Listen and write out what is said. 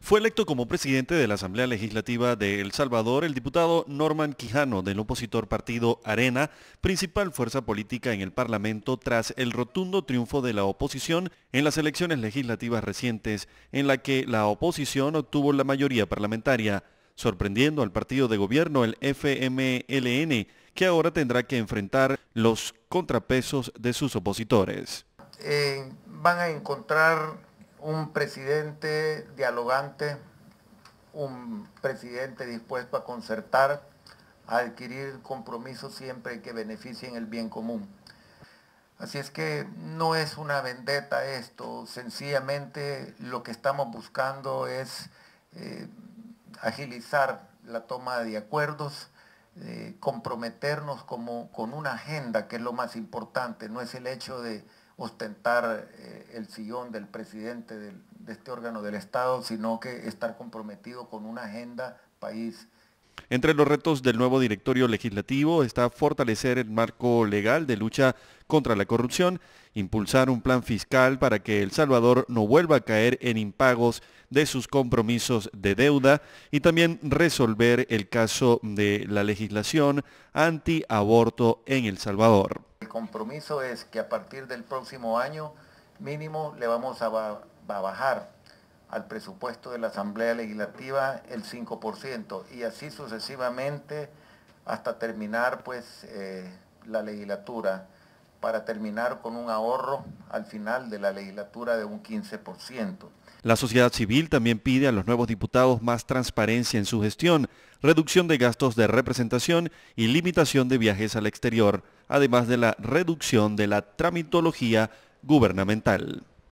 Fue electo como presidente de la Asamblea Legislativa de El Salvador el diputado Norman Quijano del opositor partido Arena, principal fuerza política en el Parlamento tras el rotundo triunfo de la oposición en las elecciones legislativas recientes en la que la oposición obtuvo la mayoría parlamentaria, sorprendiendo al partido de gobierno el FMLN, que ahora tendrá que enfrentar los contrapesos de sus opositores. Eh, van a encontrar un presidente dialogante, un presidente dispuesto a concertar, a adquirir compromisos siempre que beneficien el bien común. Así es que no es una vendetta esto, sencillamente lo que estamos buscando es eh, agilizar la toma de acuerdos, eh, comprometernos como, con una agenda, que es lo más importante, no es el hecho de, ostentar eh, el sillón del presidente de este órgano del Estado, sino que estar comprometido con una agenda país. Entre los retos del nuevo directorio legislativo está fortalecer el marco legal de lucha contra la corrupción, impulsar un plan fiscal para que El Salvador no vuelva a caer en impagos de sus compromisos de deuda y también resolver el caso de la legislación antiaborto en El Salvador compromiso es que a partir del próximo año mínimo le vamos a, bajar al presupuesto de la Asamblea Legislativa el 5% y así sucesivamente hasta terminar pues eh, la legislatura para terminar con un ahorro al final de la legislatura de un 15%. La sociedad civil también pide a los nuevos diputados más transparencia en su gestión, reducción de gastos de representación y limitación de viajes al exterior, además de la reducción de la tramitología gubernamental.